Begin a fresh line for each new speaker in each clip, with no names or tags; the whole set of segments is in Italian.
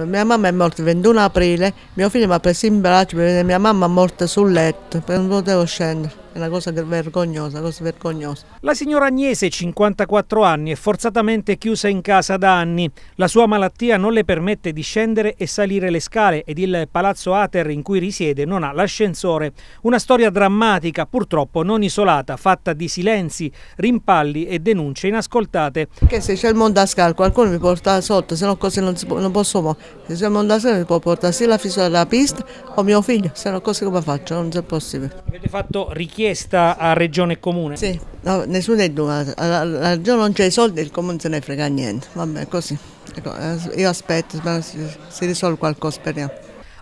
Eh, mia mamma è morta il 21 aprile, mio figlio mi ha preso in braccio, mia mamma è morta sul letto, non potevo scendere. È una cosa vergognosa, una cosa vergognosa. La signora Agnese,
54 anni, è forzatamente chiusa in casa da anni. La sua malattia non le permette di scendere e salire le scale ed il palazzo Ater in cui risiede non ha l'ascensore. Una storia drammatica, purtroppo non isolata, fatta di silenzi, rimpalli
e denunce inascoltate. Perché se c'è il mondascal qualcuno mi porta sotto, se no cose non, si può, non posso muovere. Se c'è il mondascal mi può portare sia la fisola della pista o mio figlio, se no cose come faccio, non è possibile.
Avete fatto richiesta richiesta a Regione e Comune? Sì,
no, nessuno dei due, la, la Regione non c'è i soldi, e il Comune se ne frega niente, vabbè così, ecco, eh, io aspetto, spero si risolva qualcosa, speriamo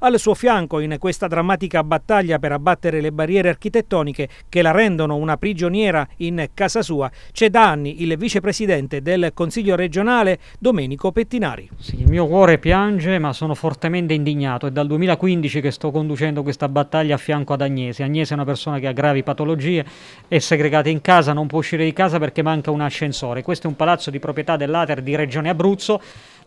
al suo fianco in questa drammatica battaglia per abbattere le barriere architettoniche che la rendono una prigioniera in casa sua c'è da anni il vicepresidente del Consiglio regionale Domenico Pettinari. Sì,
il mio cuore piange ma sono fortemente indignato. È dal 2015 che sto conducendo questa battaglia a fianco ad Agnese. Agnese è una persona che ha gravi patologie, è segregata in casa, non può uscire di casa perché manca un ascensore. Questo è un palazzo di proprietà dell'Ater di Regione Abruzzo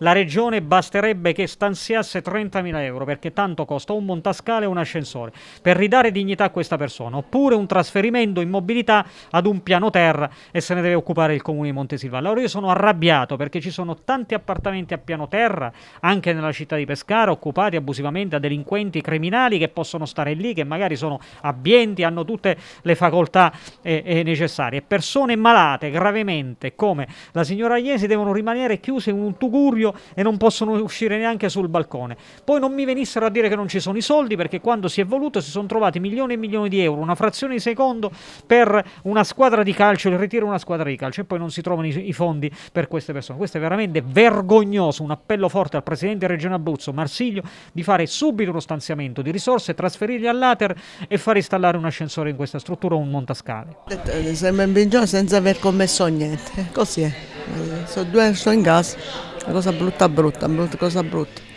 la regione basterebbe che stanziasse 30.000 euro perché tanto costa un montascale e un ascensore per ridare dignità a questa persona, oppure un trasferimento in mobilità ad un piano terra e se ne deve occupare il comune di Montesilvano. Allora io sono arrabbiato perché ci sono tanti appartamenti a piano terra, anche nella città di Pescara, occupati abusivamente da delinquenti criminali che possono stare lì, che magari sono abbienti, hanno tutte le facoltà eh, eh, necessarie. Persone malate gravemente come la signora Iesi devono rimanere chiuse in un tugurio e non possono uscire neanche sul balcone. Poi non mi venissero a dire che non ci sono i soldi perché quando si è voluto si sono trovati milioni e milioni di euro, una frazione di secondo per una squadra di calcio, il ritiro di una squadra di calcio e poi non si trovano i, i fondi per queste persone. Questo è veramente vergognoso, un appello forte al presidente Regione Abruzzo, Marsiglio, di fare subito uno stanziamento di risorse, trasferirli all'Ater e
far installare un ascensore in questa struttura o un montascale. Eh, Sembra in prigione senza aver commesso niente, così è. Eh, sono due sono in casa. Una cosa brutta brutta, brutta cosa brutta.